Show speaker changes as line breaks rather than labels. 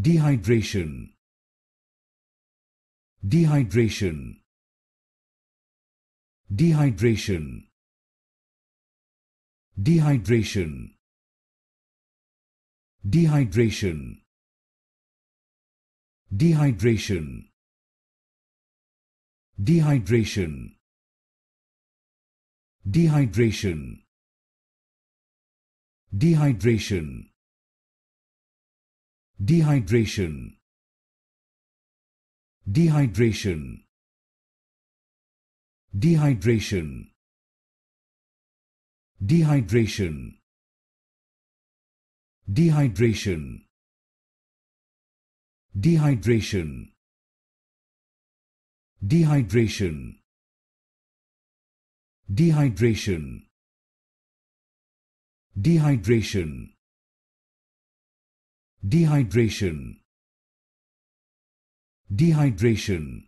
Dehydration. Dehydration. Dehydration. Dehydration. Dehydration. Dehydration. Dehydration. Dehydration. Dehydration dehydration dehydration dehydration dehydration dehydration dehydration dehydration dehydration dehydration dehydration dehydration